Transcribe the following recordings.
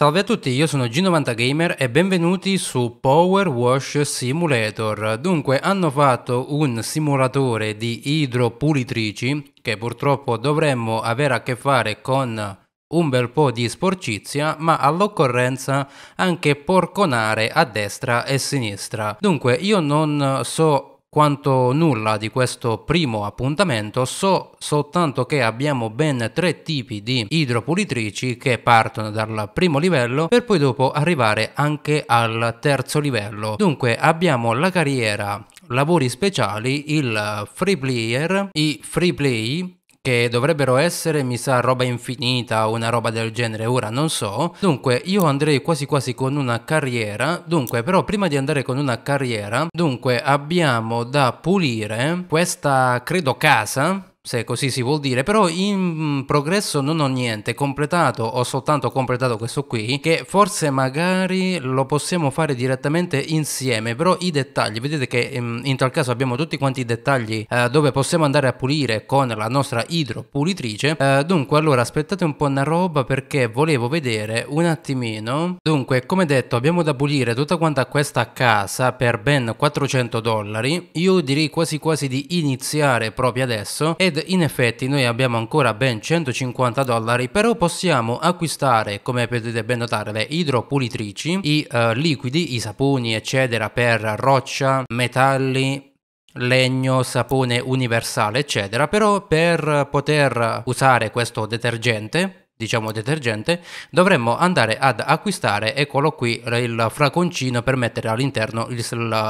Salve a tutti, io sono G90Gamer e benvenuti su Power Wash Simulator. Dunque, hanno fatto un simulatore di idropulitrici che purtroppo dovremmo avere a che fare con un bel po' di sporcizia, ma all'occorrenza anche porconare a destra e sinistra. Dunque, io non so quanto nulla di questo primo appuntamento, so soltanto che abbiamo ben tre tipi di idropulitrici che partono dal primo livello per poi dopo arrivare anche al terzo livello. Dunque abbiamo la carriera lavori speciali, il free player, i free play, che dovrebbero essere, mi sa, roba infinita o una roba del genere, ora non so. Dunque, io andrei quasi quasi con una carriera. Dunque, però prima di andare con una carriera, dunque abbiamo da pulire questa, credo, casa se così si vuol dire, però in progresso non ho niente completato, ho soltanto completato questo qui, che forse magari lo possiamo fare direttamente insieme, però i dettagli, vedete che ehm, in tal caso abbiamo tutti quanti i dettagli eh, dove possiamo andare a pulire con la nostra idropulitrice, eh, dunque allora aspettate un po' una roba perché volevo vedere un attimino, dunque come detto abbiamo da pulire tutta quanta questa casa per ben 400 dollari, io direi quasi quasi di iniziare proprio adesso e ed in effetti noi abbiamo ancora ben 150 dollari però possiamo acquistare come potete ben notare le idropulitrici i uh, liquidi i saponi eccetera per roccia metalli legno, sapone universale eccetera però per poter usare questo detergente diciamo detergente, dovremmo andare ad acquistare, eccolo qui, il fraconcino per mettere all'interno il,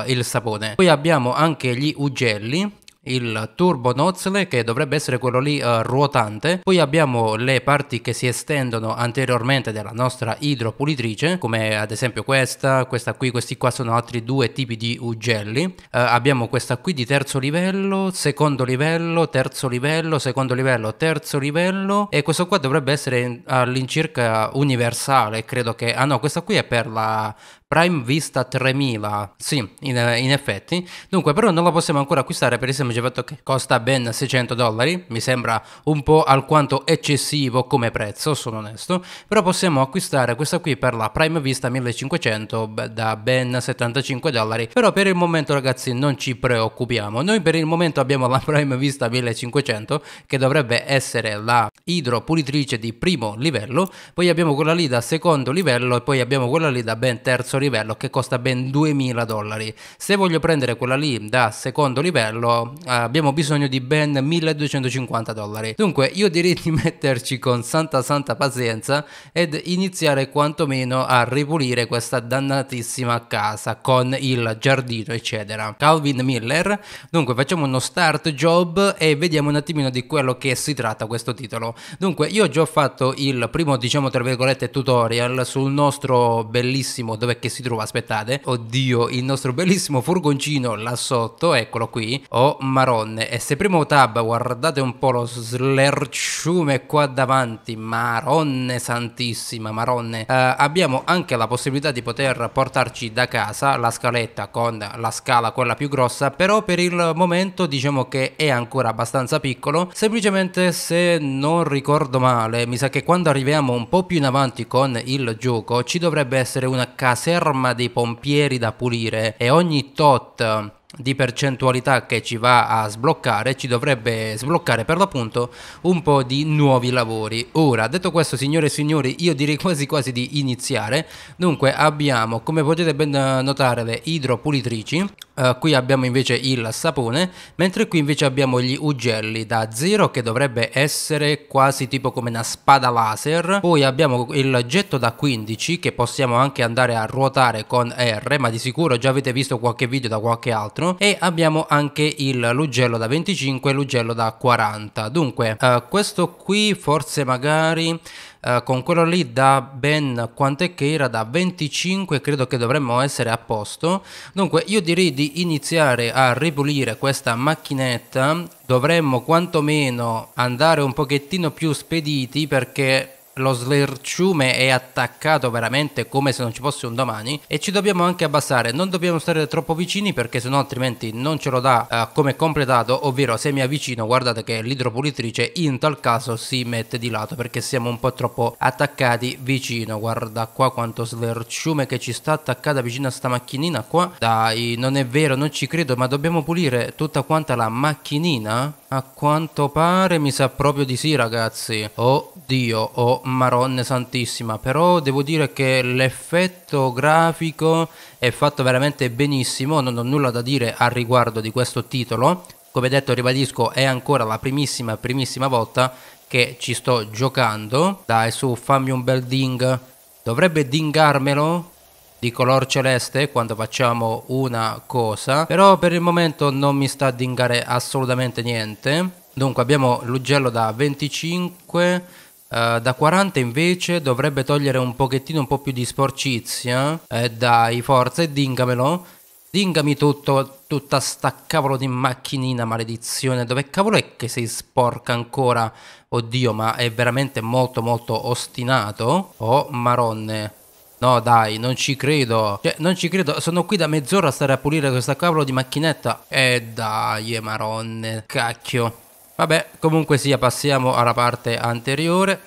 il, sapone. Poi abbiamo anche gli ugelli, il turbo nozzle che dovrebbe essere quello lì eh, ruotante poi abbiamo le parti che si estendono anteriormente della nostra idropulitrice come ad esempio questa questa qui questi qua sono altri due tipi di ugelli eh, abbiamo questa qui di terzo livello secondo livello terzo livello secondo livello terzo livello e questo qua dovrebbe essere all'incirca universale credo che ah no questa qui è per la Prime Vista 3000, sì, in, in, effetti. Dunque, però non la possiamo ancora acquistare per il semplice fatto che costa ben 600 dollari, mi sembra un po' alquanto eccessivo come prezzo, sono onesto, però possiamo acquistare questa qui per la Prime Vista 1500 da ben 75 dollari, però per il momento ragazzi non ci preoccupiamo, noi per il momento abbiamo la Prime Vista 1500 che dovrebbe essere la idropulitrice di primo livello, poi abbiamo quella lì da secondo livello e poi abbiamo quella lì da ben terzo livello livello che costa ben 2000 dollari. Se voglio prendere quella lì da secondo livello eh, abbiamo bisogno di ben 1250 dollari. Dunque io direi di metterci con santa santa pazienza ed iniziare quantomeno a ripulire questa dannatissima casa con il giardino eccetera. Calvin Miller, dunque facciamo uno start job e vediamo un attimino di quello che si tratta questo titolo. Dunque io ho già fatto il primo diciamo tra virgolette tutorial sul nostro bellissimo dove che si trova, aspettate, oddio, il nostro bellissimo furgoncino là sotto, eccolo qui, oh maronne, e se premo tab guardate un po' lo slerciume qua davanti, maronne santissima, maronne, eh, abbiamo anche la possibilità di poter portarci da casa la scaletta con la scala quella più grossa, però per il momento diciamo che è ancora abbastanza piccolo, semplicemente se non ricordo male, mi sa che quando arriviamo un po' più in avanti con il gioco ci dovrebbe essere una caserma caserma dei pompieri da pulire e ogni tot di percentualità che ci va a sbloccare ci dovrebbe sbloccare per l'appunto un po' di nuovi lavori ora detto questo signore e signori io direi quasi quasi di iniziare dunque abbiamo come potete ben notare le idropulitrici Uh, qui abbiamo invece il sapone, mentre qui invece abbiamo gli ugelli da zero che dovrebbe essere quasi tipo come una spada laser. Poi abbiamo il getto da 15 che possiamo anche andare a ruotare con R, ma di sicuro già avete visto qualche video da qualche altro. E abbiamo anche il l'ugello da 25 e l'ugello da 40. Dunque, uh, questo qui forse magari eh, con quello lì da ben quant'è che era da 25 credo che dovremmo essere a posto dunque io direi di iniziare a ripulire questa macchinetta dovremmo quantomeno andare un pochettino più spediti perché lo slerciume è attaccato veramente come se non ci fosse un domani e ci dobbiamo anche abbassare, non dobbiamo stare troppo vicini perché sennò altrimenti non ce lo dà eh, come completato, ovvero se mi avvicino guardate che l'idropulitrice in tal caso si mette di lato perché siamo un po' troppo attaccati vicino, guarda qua quanto slerciume che ci sta attaccata vicino a sta macchinina qua, dai non è vero non ci credo ma dobbiamo pulire tutta quanta la macchinina a quanto pare mi sa proprio di sì ragazzi. Oh Dio, oh Maronne Santissima, però devo dire che l'effetto grafico è fatto veramente benissimo, non ho nulla da dire al riguardo di questo titolo. Come detto ribadisco è ancora la primissima primissima volta che ci sto giocando. Dai su fammi un bel ding. Dovrebbe dingarmelo? di color celeste quando facciamo una cosa però per il momento non mi sta a dingare assolutamente niente dunque abbiamo l'ugello da 25 Uh, eh, da 40 invece dovrebbe togliere un pochettino un po' più di sporcizia. Eh, dai, forza, dingamelo. Dingami tutto, tutta sta cavolo di macchinina, maledizione. Dove cavolo è che sei sporca ancora? Oddio, ma è veramente molto molto ostinato. Oh, maronne. No dai, non ci credo. Cioè, non ci credo. Sono qui da mezz'ora a stare a pulire questa cavolo di macchinetta. Eh dai, maronne. Cacchio. Vabbè, comunque sia, passiamo alla parte anteriore.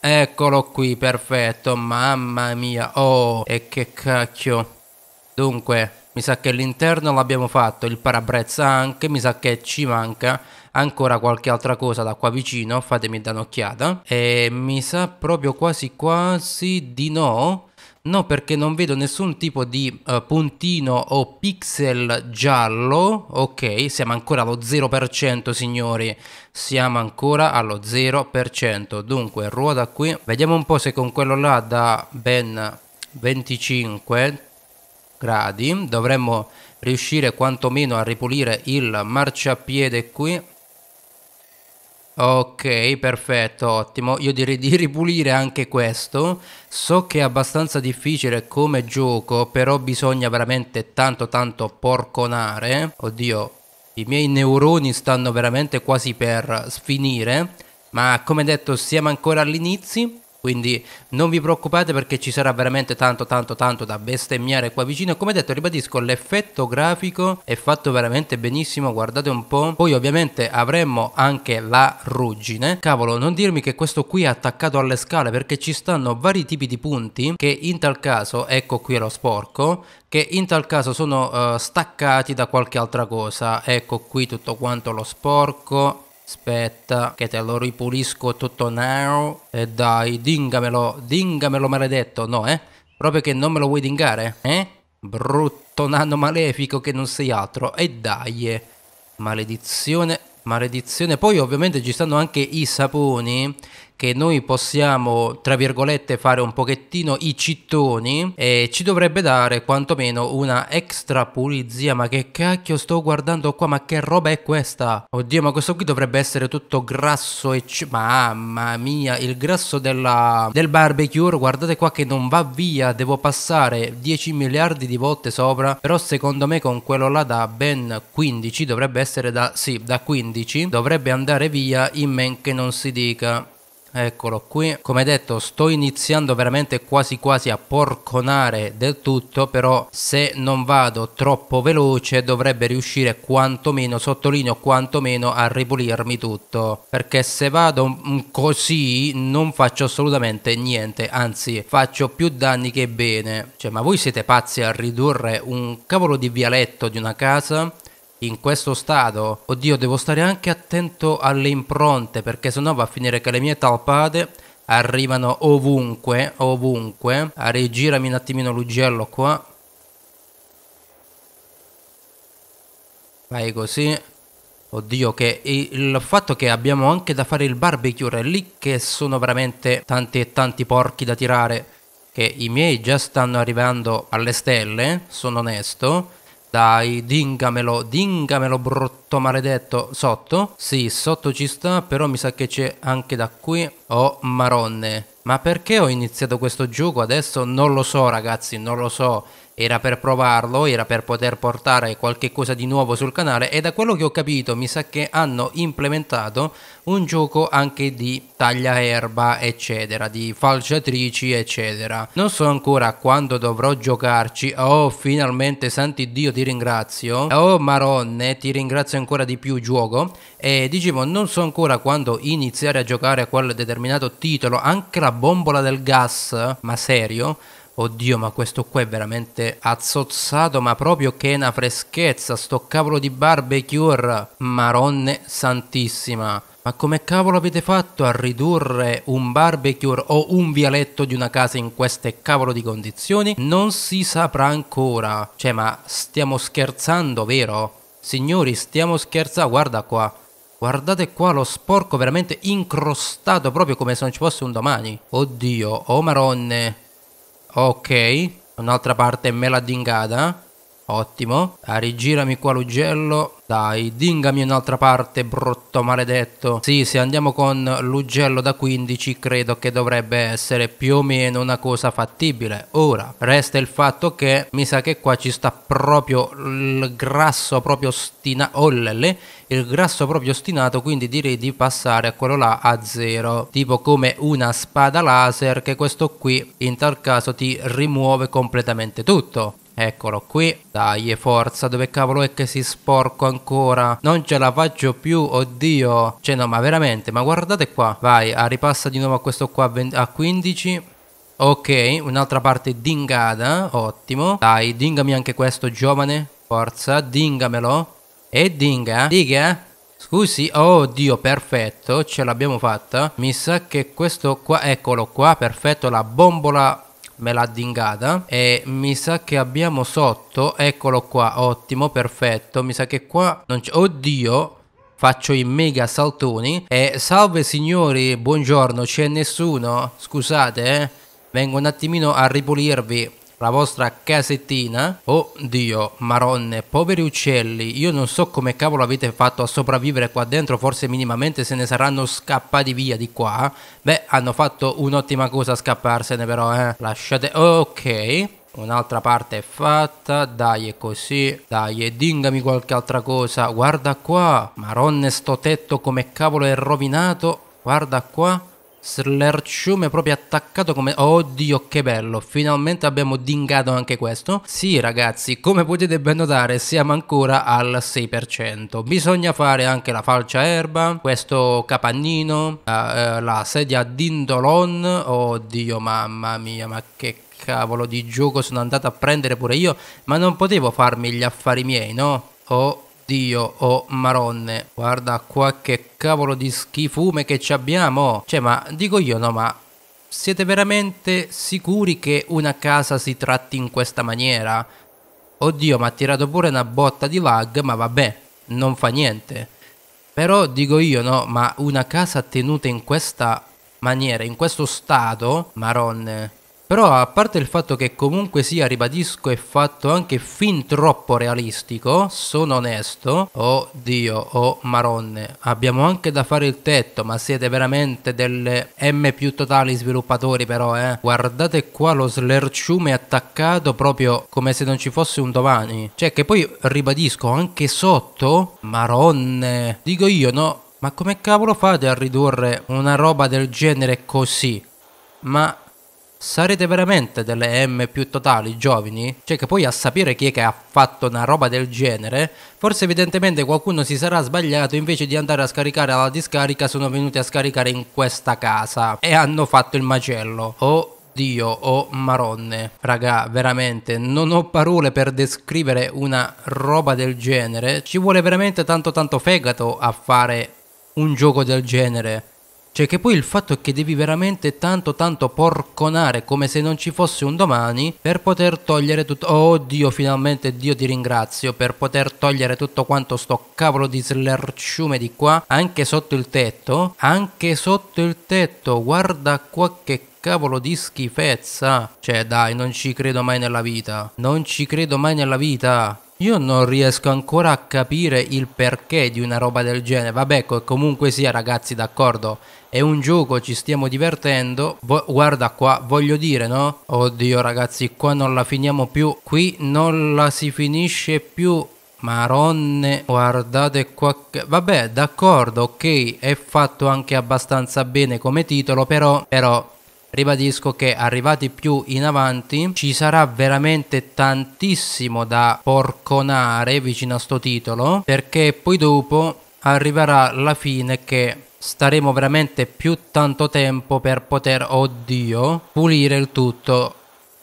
Eccolo qui, perfetto. Mamma mia. Oh, e che cacchio. Dunque, mi sa che l'interno l'abbiamo fatto, il parabrezza anche, mi sa che ci manca ancora qualche altra cosa da qua vicino, fatemi dare un'occhiata. E mi sa proprio quasi quasi di no. No, perché non vedo nessun tipo di uh, puntino o pixel giallo. Ok, siamo ancora allo 0%, signori. Siamo ancora allo 0%. Dunque, ruota qui. Vediamo un po' se con quello là da ben 25 gradi dovremmo riuscire quantomeno a ripulire il marciapiede qui Ok, perfetto, ottimo. Io direi di ripulire anche questo. So che è abbastanza difficile come gioco, però bisogna veramente tanto tanto porconare. Oddio, i miei neuroni stanno veramente quasi per sfinire. Ma come detto siamo ancora all'inizio quindi non vi preoccupate perché ci sarà veramente tanto tanto tanto da bestemmiare qua vicino. Come detto ribadisco l'effetto grafico è fatto veramente benissimo, guardate un po'. Poi ovviamente avremmo anche la ruggine. Cavolo, non dirmi che questo qui è attaccato alle scale perché ci stanno vari tipi di punti che in tal caso, ecco qui è lo sporco, che in tal caso sono uh, staccati da qualche altra cosa. Ecco qui tutto quanto lo sporco Aspetta, che te lo ripulisco tutto now. E eh, dai, dingamelo, dingamelo maledetto, no, eh? Proprio che non me lo vuoi dingare, eh? Brutto nano malefico che non sei altro. E dai, eh. maledizione, maledizione. Poi ovviamente ci stanno anche i saponi che noi possiamo, tra virgolette, fare un pochettino i cittoni e ci dovrebbe dare quantomeno una extra pulizia. Ma che cacchio sto guardando qua? Ma che roba è questa? Oddio, ma questo qui dovrebbe essere tutto grasso e... Mamma mia, il grasso della... del barbecue, guardate qua che non va via, devo passare 10 miliardi di volte sopra, però secondo me con quello là da ben 15 dovrebbe essere da... sì, da 15 dovrebbe andare via in men che non si dica. Eccolo qui, come detto sto iniziando veramente quasi quasi a porconare del tutto però se non vado troppo veloce dovrebbe riuscire quantomeno, sottolineo quantomeno a ripulirmi tutto perché se vado così non faccio assolutamente niente anzi faccio più danni che bene cioè ma voi siete pazzi a ridurre un cavolo di vialetto di una casa in questo stato, oddio, devo stare anche attento alle impronte perché sennò va a finire che le mie talpate arrivano ovunque, ovunque. Ah, rigirami un attimino l'ugello qua. Vai così. Oddio, che il fatto che abbiamo anche da fare il barbecue è lì che sono veramente tanti e tanti porchi da tirare. Che i miei già stanno arrivando alle stelle, sono onesto. Dai, dingamelo, dingamelo brutto maledetto. Sotto? Sì, sotto ci sta, però mi sa che c'è anche da qui. Oh, maronne. Ma perché ho iniziato questo gioco adesso? Non lo so ragazzi, non lo so era per provarlo, era per poter portare qualche cosa di nuovo sul canale e da quello che ho capito mi sa che hanno implementato un gioco anche di taglia erba eccetera, di falciatrici eccetera. Non so ancora quando dovrò giocarci, oh finalmente santi Dio ti ringrazio, oh maronne ti ringrazio ancora di più gioco e dicevo non so ancora quando iniziare a giocare a quel determinato titolo, anche la bombola del gas, ma serio? oddio ma questo qua è veramente azzozzato ma proprio che è una freschezza sto cavolo di barbecue maronne santissima ma come cavolo avete fatto a ridurre un barbecue o un vialetto di una casa in queste cavolo di condizioni? Non si saprà ancora. Cioè, ma stiamo scherzando, vero? Signori, stiamo scherzando. Guarda qua. Guardate qua lo sporco veramente incrostato proprio come se non ci fosse un domani. Oddio, oh maronne. Ok, un'altra parte me la dingada. Ottimo. Ah, rigirami qua l'ugello. Dai, dingami un'altra parte, brutto maledetto. Sì, se andiamo con l'ugello da 15, credo che dovrebbe essere più o meno una cosa fattibile. Ora, resta il fatto che mi sa che qua ci sta proprio il grasso proprio stinato. Oh, lele, il grasso proprio ostinato, quindi direi di passare a quello là a zero. Tipo come una spada laser che questo qui in tal caso ti rimuove completamente tutto. Eccolo qui. Dai, forza, dove cavolo è che si sporco ancora? Non ce la faccio più, oddio. Cioè, no, ma veramente, ma guardate qua. Vai, a ah, ripassa di nuovo a questo qua a 15. Ok, un'altra parte dingata, ottimo. Dai, dingami anche questo, giovane. Forza, dingamelo. E dinga, diga. Eh. Scusi, oh Dio, perfetto, ce l'abbiamo fatta. Mi sa che questo qua, eccolo qua, perfetto, la bombola me l'ha dingata e mi sa che abbiamo sotto, eccolo qua, ottimo, perfetto, mi sa che qua non c'è, oddio, faccio i mega saltoni e salve signori, buongiorno, c'è nessuno, scusate, eh? vengo un attimino a ripulirvi la vostra casettina. Oh Dio, maronne, poveri uccelli, io non so come cavolo avete fatto a sopravvivere qua dentro, forse minimamente se ne saranno scappati via di qua. Beh, hanno fatto un'ottima cosa a scapparsene però, eh. Lasciate... Ok, Un'altra parte è fatta, dai è così, dai e dingami qualche altra cosa, guarda qua, maronne sto tetto come cavolo è rovinato, guarda qua, Slerciume proprio attaccato come... Oddio che bello, finalmente abbiamo dingato anche questo. Sì ragazzi, come potete ben notare siamo ancora al 6%. Bisogna fare anche la falcia erba, questo capannino, la, eh, la sedia dindolon. Oddio mamma mia, ma che cavolo di gioco sono andato a prendere pure io. Ma non potevo farmi gli affari miei, no? Oh Dio, oh maronne, guarda qua che cavolo di schifume che ci abbiamo. Cioè, ma dico io, no, ma siete veramente sicuri che una casa si tratti in questa maniera? Oddio, ma ha tirato pure una botta di lag, ma vabbè, non fa niente. Però dico io, no, ma una casa tenuta in questa maniera, in questo stato, maronne, però a parte il fatto che comunque sia, ribadisco, è fatto anche fin troppo realistico, sono onesto, oh Dio, oh Maronne, abbiamo anche da fare il tetto, ma siete veramente delle M più totali sviluppatori però, eh. Guardate qua lo slerciume attaccato proprio come se non ci fosse un domani. Cioè che poi, ribadisco, anche sotto, Maronne, dico io, no? Ma come cavolo fate a ridurre una roba del genere così? Ma Sarete veramente delle M più totali giovani? Cioè che poi a sapere chi è che ha fatto una roba del genere, forse evidentemente qualcuno si sarà sbagliato invece di andare a scaricare alla discarica sono venuti a scaricare in questa casa e hanno fatto il macello. Oh Dio, oh maronne. Raga, veramente, non ho parole per descrivere una roba del genere. Ci vuole veramente tanto tanto fegato a fare un gioco del genere. Cioè che poi il fatto è che devi veramente tanto tanto porconare come se non ci fosse un domani per poter togliere tutto... Oh Dio, finalmente Dio ti ringrazio per poter togliere tutto quanto sto cavolo di slerciume di qua, anche sotto il tetto, anche sotto il tetto, guarda qua che cavolo di schifezza. Cioè dai, non ci credo mai nella vita. Non ci credo mai nella vita. Io non riesco ancora a capire il perché di una roba del genere. Vabbè, comunque sia, ragazzi, d'accordo. È un gioco, ci stiamo divertendo. Vo guarda qua, voglio dire, no? Oddio, ragazzi, qua non la finiamo più. Qui non la si finisce più. Maronne, guardate qua. Vabbè, d'accordo, ok, è fatto anche abbastanza bene come titolo, però, però Ribadisco che arrivati più in avanti ci sarà veramente tantissimo da porconare vicino a sto titolo perché poi dopo arriverà la fine che staremo veramente più tanto tempo per poter, oddio, pulire il tutto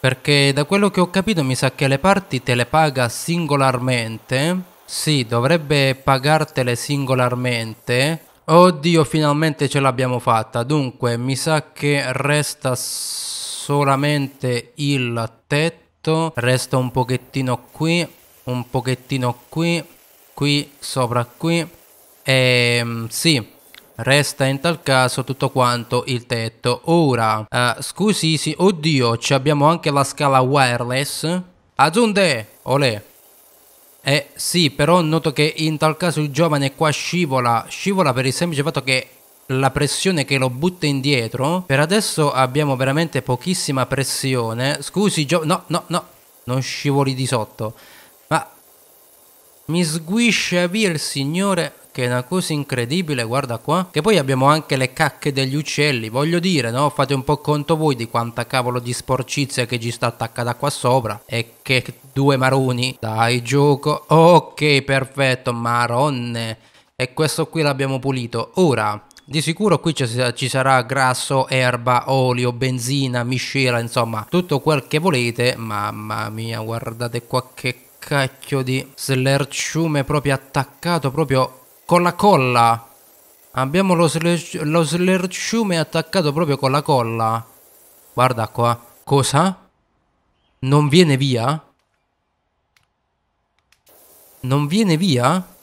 perché da quello che ho capito mi sa che le parti te le paga singolarmente sì, dovrebbe pagartele singolarmente Oddio, finalmente ce l'abbiamo fatta. Dunque, mi sa che resta solamente il tetto. Resta un pochettino qui, un pochettino qui, qui, sopra qui. E ehm, sì, resta in tal caso tutto quanto il tetto. Ora, uh, scusi, sì, oddio, ci abbiamo anche la scala wireless. Azunde, olè. Eh sì, però noto che in tal caso il giovane qua scivola, scivola per il semplice fatto che la pressione che lo butta indietro, per adesso abbiamo veramente pochissima pressione. Scusi, giovane, no, no, no, non scivoli di sotto. Ma mi sguiscia via il signore che è una cosa incredibile, guarda qua. Che poi abbiamo anche le cacche degli uccelli, voglio dire, no? Fate un po' conto voi di quanta cavolo di sporcizia che ci sta attaccata qua sopra e che due maroni. Dai, gioco. Ok, perfetto, maronne. E questo qui l'abbiamo pulito. Ora, di sicuro qui ci sarà grasso, erba, olio, benzina, miscela, insomma, tutto quel che volete. Mamma mia, guardate qua che cacchio di slerciume proprio attaccato, proprio con la colla. Abbiamo lo, sler- attaccato proprio con la colla. Guarda qua. Cosa? Non viene via? Non viene via?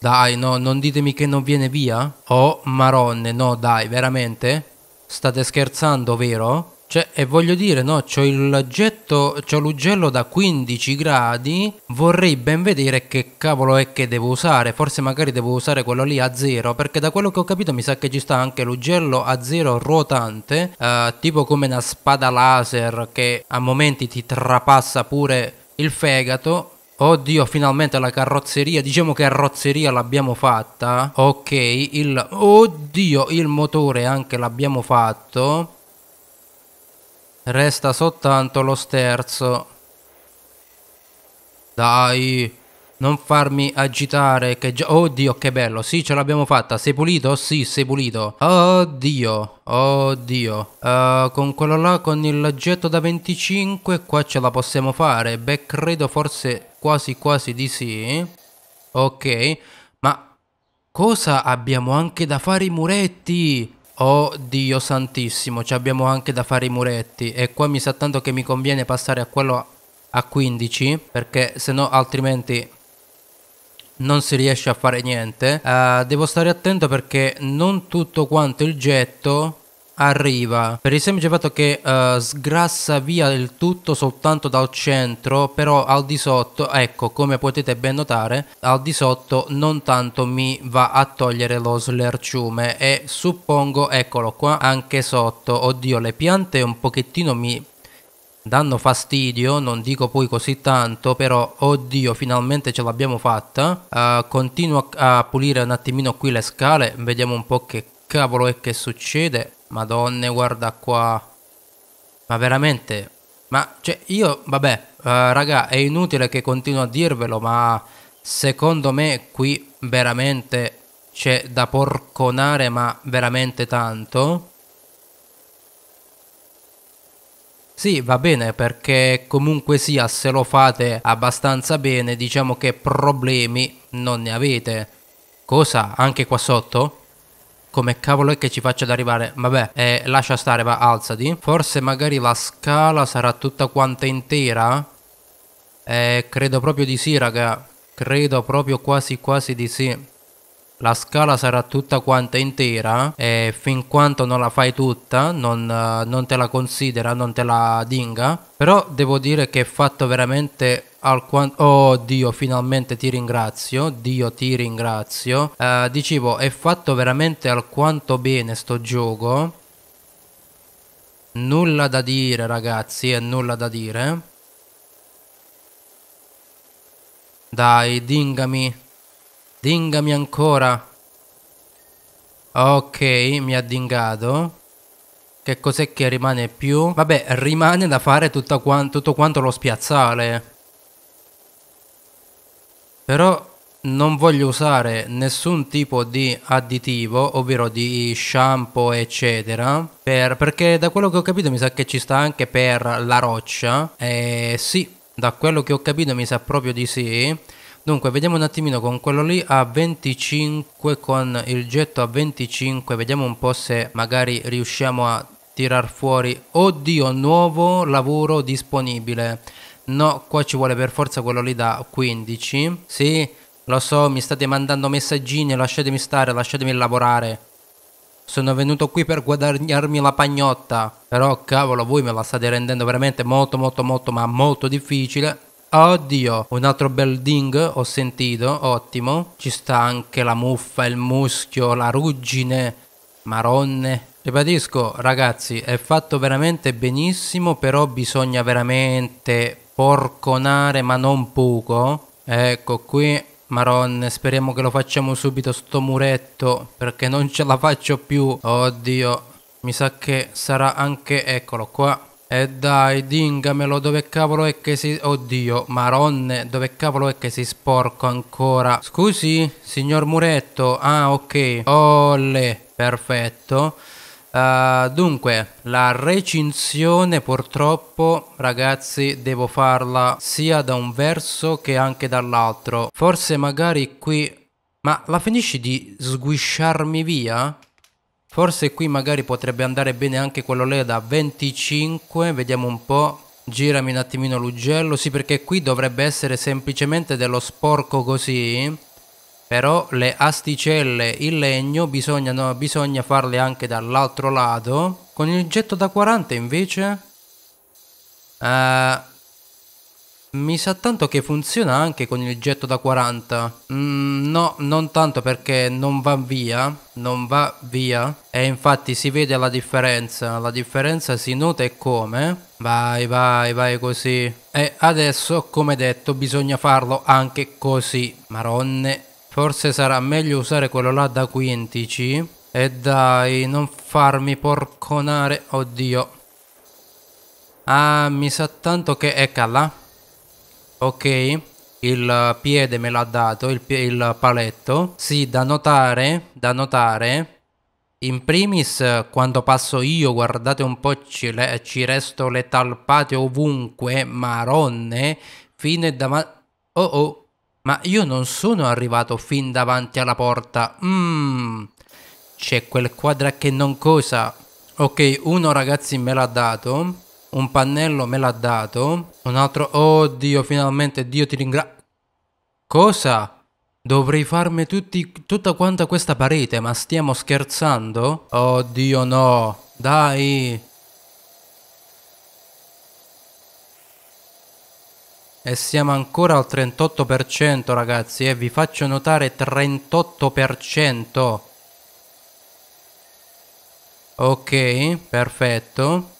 Dai, no, non ditemi che non viene via. Oh, maronne, no, dai, veramente? State scherzando, vero? Cioè, e voglio dire, no, c'ho, il getto, c'ho l'ugello da 15 gradi, vorrei ben vedere che cavolo è che devo usare, forse magari devo usare quello lì a zero, perché da quello che ho capito mi sa che ci sta anche l'ugello a zero ruotante, eh, tipo come una spada laser che a momenti ti trapassa pure il fegato, Oddio, finalmente la carrozzeria, diciamo che carrozzeria l'abbiamo fatta. Ok, il... Oddio, il motore anche l'abbiamo fatto. Resta soltanto lo sterzo. Dai, non farmi agitare che già... Oddio, che bello. Sì, ce l'abbiamo fatta. Sei pulito? Sì, sei pulito. Oddio, oddio. Uh, con quello là, con il laggetto da 25, qua ce la possiamo fare. Beh, credo forse quasi quasi di sì. Ok, ma cosa abbiamo anche da fare i muretti? Oh Dio Santissimo, ci abbiamo anche da fare i muretti e qua mi sa tanto che mi conviene passare a quello a 15 perché se no altrimenti non si riesce a fare niente. Uh, devo stare attento perché non tutto quanto il getto arriva per il semplice fatto che uh, sgrassa via il tutto soltanto dal centro però al di sotto ecco come potete ben notare al di sotto non tanto mi va a togliere lo slerciume e suppongo eccolo qua anche sotto oddio le piante un pochettino mi danno fastidio, non dico poi così tanto, però oddio finalmente ce l'abbiamo fatta. Uh, continuo a pulire un attimino qui le scale, vediamo un po' che cavolo è che succede. Madonne, guarda qua. Ma veramente, ma cioè io, vabbè, uh, raga, è inutile che continuo a dirvelo, ma secondo me qui veramente c'è da porconare, ma veramente tanto. Sì, va bene, perché comunque sia, se lo fate abbastanza bene, diciamo che problemi non ne avete. Cosa? Anche qua sotto? come cavolo è che ci faccio ad arrivare? Vabbè, eh, lascia stare, va, alzati. Forse magari la scala sarà tutta quanta intera? Eh, credo proprio di sì, raga. Credo proprio quasi quasi di sì. La scala sarà tutta quanta intera e eh, fin quanto non la fai tutta non, eh, non te la considera, non te la dinga. Però devo dire che è fatto veramente oh Dio, finalmente ti ringrazio, Dio ti ringrazio. Uh, dicevo, è fatto veramente alquanto bene sto gioco. Nulla da dire ragazzi, è nulla da dire. Dai, dingami. Dingami ancora. Ok, mi ha dingato. Che cos'è che rimane più? Vabbè, rimane da fare tutto quanto, tutto quanto lo spiazzale però non voglio usare nessun tipo di additivo, ovvero di shampoo eccetera, per, perché da quello che ho capito mi sa che ci sta anche per la roccia, eh, sì, da quello che ho capito mi sa proprio di sì. Dunque, vediamo un attimino con quello lì a 25, con il getto a 25, vediamo un po' se magari riusciamo a tirar fuori. Oddio, nuovo lavoro disponibile. No, qua ci vuole per forza quello lì da 15. Sì, lo so, mi state mandando messaggini, lasciatemi stare, lasciatemi lavorare. Sono venuto qui per guadagnarmi la pagnotta. Però cavolo, voi me la state rendendo veramente molto molto molto ma molto difficile. Oddio, un altro bel ding ho sentito, ottimo. Ci sta anche la muffa, il muschio, la ruggine, maronne. Ripetisco, ragazzi, è fatto veramente benissimo, però bisogna veramente porconare ma non poco. Ecco qui, maronne, speriamo che lo facciamo subito sto muretto perché non ce la faccio più. Oddio, mi sa che sarà anche... eccolo qua. E dai, dingamelo, dove cavolo è che si... Oddio, maronne, dove cavolo è che si sporco ancora? Scusi, signor muretto? Ah, ok. Olle, perfetto. Uh, dunque, la recinzione purtroppo, ragazzi, devo farla sia da un verso che anche dall'altro. Forse magari qui... Ma la finisci di sguisciarmi via? Forse qui magari potrebbe andare bene anche quello lei da 25, vediamo un po'. Girami un attimino l'ugello, sì perché qui dovrebbe essere semplicemente dello sporco così però le asticelle in legno bisogna, no, bisogna farle anche dall'altro lato con il getto da 40 invece eh, mi sa tanto che funziona anche con il getto da 40 mm, no non tanto perché non va via non va via e infatti si vede la differenza la differenza si nota e come vai vai vai così e adesso come detto bisogna farlo anche così maronne Forse sarà meglio usare quello là da 15. E dai, non farmi porconare. Oddio. Ah, mi sa tanto che... Eccola. Ok. Il piede me l'ha dato, il, il paletto. Sì, da notare, da notare in primis, quando passo io, guardate un po', ci, le, ci resto le talpate ovunque, maronne, fine da... Ma- oh oh, ma io non sono arrivato fin davanti alla porta. Mmm. C'è quel quadra che non cosa. Ok, uno ragazzi me l'ha dato. Un pannello me l'ha dato. Un altro... Oddio, finalmente, Dio ti ringrazio. Cosa? Dovrei farmi tutti, tutta quanta questa parete, ma stiamo scherzando? Oddio no. Dai. E siamo ancora al 38% ragazzi e eh? vi faccio notare 38%. Ok, perfetto.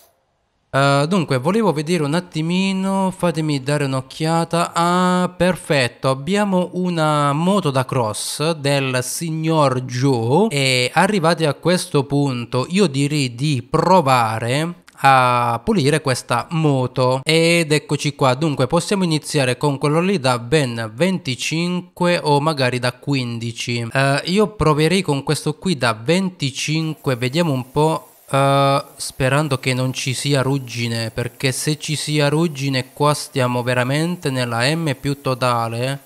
Uh, dunque, volevo vedere un attimino, fatemi dare un'occhiata. Ah, perfetto, abbiamo una moto da cross del signor Joe e arrivati a questo punto io direi di provare a pulire questa moto ed eccoci qua dunque possiamo iniziare con quello lì da ben 25 o magari da 15 uh, eh, io proverei con questo qui da 25 vediamo un po' Uh, sperando che non ci sia ruggine, perché se ci sia ruggine qua stiamo veramente nella M più totale.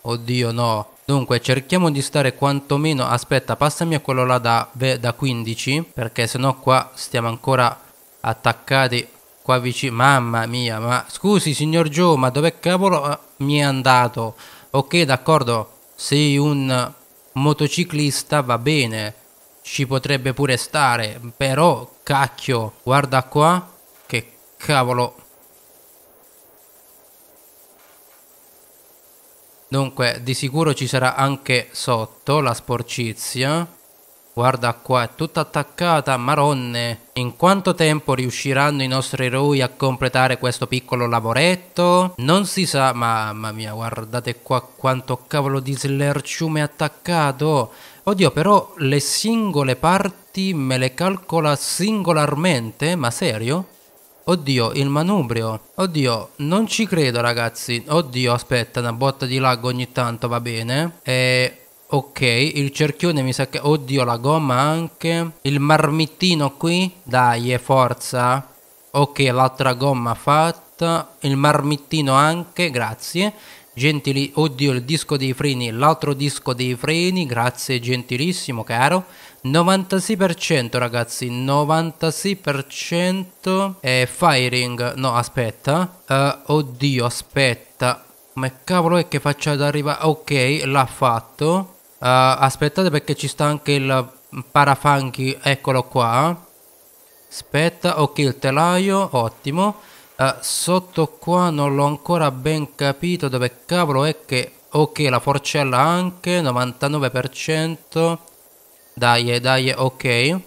Oddio no. Dunque cerchiamo di stare quantomeno, aspetta passami a quello là da, da 15 perché sennò qua stiamo ancora attaccati qua vicino, mamma mia ma scusi signor Joe ma dove cavolo eh, mi è andato? Ok d'accordo sei un motociclista va bene ci potrebbe pure stare però cacchio guarda qua che cavolo Dunque, di sicuro ci sarà anche sotto la sporcizia. Guarda qua, è tutta attaccata, maronne. In quanto tempo riusciranno i nostri eroi a completare questo piccolo lavoretto? Non si sa, mamma mia, guardate qua quanto cavolo di slerciume attaccato. Oddio, però le singole parti me le calcola singolarmente? Ma serio? Oddio, il manubrio. Oddio, non ci credo ragazzi. Oddio, aspetta, una botta di lag ogni tanto va bene. E... Ok, il cerchione mi sa che... Oddio, la gomma anche. Il marmittino qui. Dai, forza. Ok, l'altra gomma fatta. Il marmittino anche, grazie. Gentili, oddio il disco dei freni, l'altro disco dei freni, grazie gentilissimo caro. 96% ragazzi, 96% è firing, no aspetta, uh, oddio aspetta, ma cavolo è che faccia ad arrivare, ok l'ha fatto. Uh, aspettate perché ci sta anche il parafanchi, eccolo qua. Aspetta, ok il telaio, ottimo. Uh, sotto qua non l'ho ancora ben capito dove cavolo è che... Ok, la forcella anche, 99%. Dai, eh, dai, eh, ok.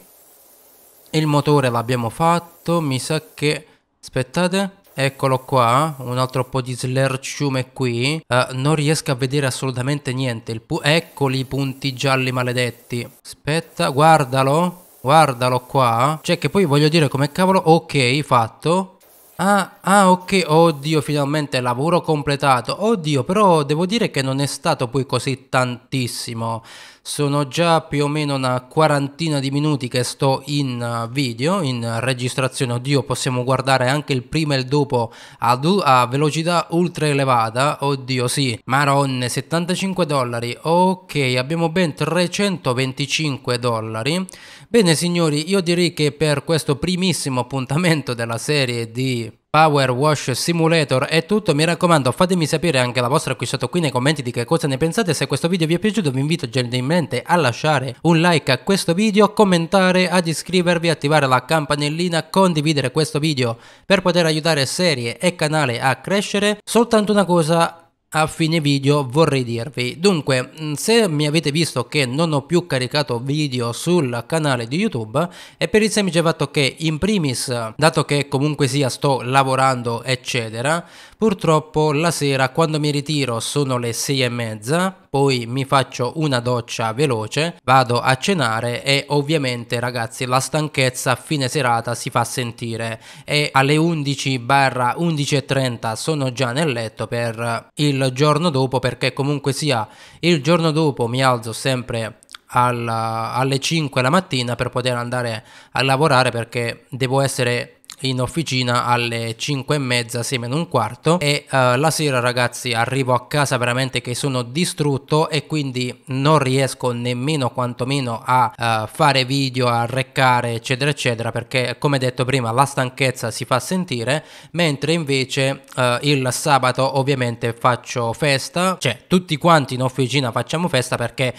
Il motore l'abbiamo fatto, mi sa che... Aspettate, eccolo qua, eh, un altro po' di slerciume qui. Uh, non riesco a vedere assolutamente niente. Eccoli i punti gialli maledetti. Aspetta, guardalo. Guardalo qua. Cioè che poi voglio dire come cavolo... Ok, fatto. Ah, ah, ok, oddio, finalmente lavoro completato. Oddio, però devo dire che non è stato poi così tantissimo. Sono già più o meno una quarantina di minuti che sto in eh, video, in registrazione. Oddio, possiamo guardare anche il prima e il dopo ad, a velocità ultra elevata. Oddio, sì. Maronne, 75 dollari. Ok, abbiamo ben 325 dollari. Bene signori, io direi che per questo primissimo appuntamento della serie di Power Wash Simulator è tutto, mi raccomando fatemi sapere anche la vostra qui sotto qui nei commenti di che cosa ne pensate, se questo video vi è piaciuto vi invito gentilmente a lasciare un like a questo video, commentare, ad iscrivervi, attivare la campanellina, condividere questo video per poter aiutare serie e canale a crescere, soltanto una cosa a fine video vorrei dirvi dunque mm, se mi avete visto che non ho più caricato video sul canale di youtube è per il semplice fatto che in primis dato che comunque sia sto lavorando eccetera Purtroppo la sera quando mi ritiro sono le sei e mezza, poi mi faccio una doccia veloce, vado a cenare e ovviamente ragazzi la stanchezza a fine serata si fa sentire e alle 11 11.30 sono già nel letto per il giorno dopo perché comunque sia il giorno dopo mi alzo sempre alla, alle 5 la mattina per poter andare a lavorare perché devo essere in officina alle 5 e mezza, 6 meno un quarto e uh, la sera ragazzi arrivo a casa veramente che sono distrutto e quindi non riesco nemmeno quantomeno a uh, fare video, a reccare eccetera eccetera perché come detto prima la stanchezza si fa sentire mentre invece uh, il sabato ovviamente faccio festa, cioè tutti quanti in officina facciamo festa perché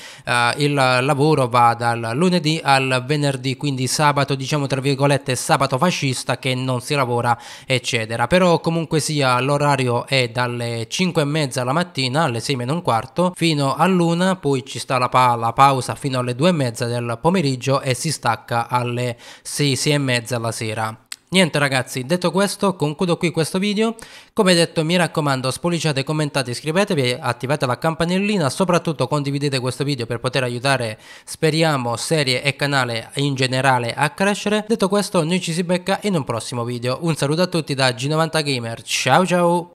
il lavoro va dal lunedì al venerdì quindi sabato diciamo tra virgolette sabato fascista che non si lavora eccetera però comunque sia l'orario è dalle 5 e mezza la mattina alle 6 meno un quarto fino all'una poi ci sta la, pa la, pausa fino alle 2 e mezza del pomeriggio e si stacca alle 6, 6 e mezza la sera Niente ragazzi, detto questo, concludo qui questo video. Come detto, mi raccomando, spolliciate, commentate, iscrivetevi, attivate la campanellina, soprattutto condividete questo video per poter aiutare, speriamo, serie e canale in generale a crescere. Detto questo, noi ci si becca in un prossimo video. Un saluto a tutti da G90 Gamer, ciao ciao!